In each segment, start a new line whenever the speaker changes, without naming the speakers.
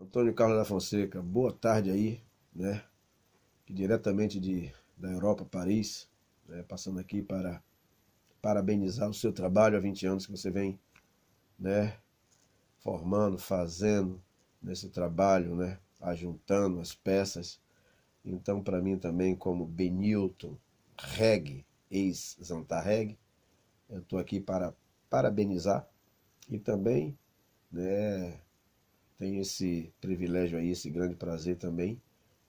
Antônio Carlos da Fonseca, boa tarde aí, né? diretamente de, da Europa, Paris, né? passando aqui para parabenizar o seu trabalho há 20 anos que você vem, né? Formando, fazendo nesse trabalho, né? Ajuntando as peças. Então, para mim também, como Benilton Reg, ex-Zantarreg, eu estou aqui para parabenizar e também, né? Tenho esse privilégio aí, esse grande prazer também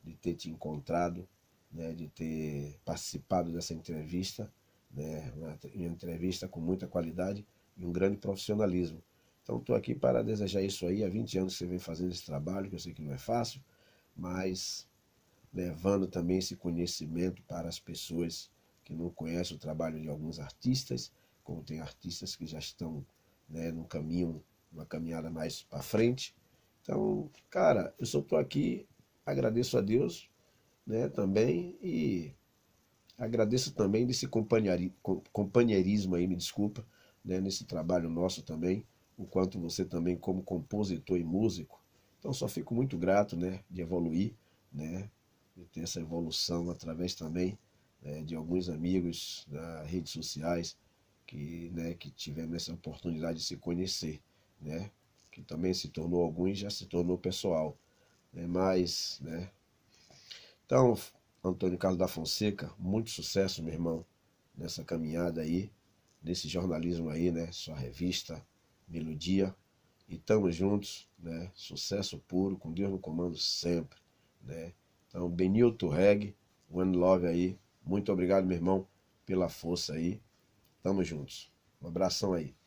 de ter te encontrado, né, de ter participado dessa entrevista, né, uma, entrevista com muita qualidade e um grande profissionalismo. Então estou aqui para desejar isso aí. Há 20 anos que você vem fazendo esse trabalho, que eu sei que não é fácil, mas levando também esse conhecimento para as pessoas que não conhecem o trabalho de alguns artistas, como tem artistas que já estão né, num caminho, uma caminhada mais para frente, então, cara, eu só estou aqui, agradeço a Deus, né, também, e agradeço também desse companheirismo aí, me desculpa, né, nesse trabalho nosso também, o quanto você também como compositor e músico. Então, só fico muito grato, né, de evoluir, né, de ter essa evolução através também né, de alguns amigos nas redes sociais que, né, que tivemos essa oportunidade de se conhecer, né, que também se tornou alguns já se tornou pessoal, né? Mas, né? Então, Antônio Carlos da Fonseca, muito sucesso, meu irmão, nessa caminhada aí, nesse jornalismo aí, né? Sua revista Melodia. E estamos juntos, né? Sucesso puro, com Deus no comando sempre, né? Então, Benilto Reg, One Love aí. Muito obrigado, meu irmão, pela força aí. Tamo juntos. Um abração aí.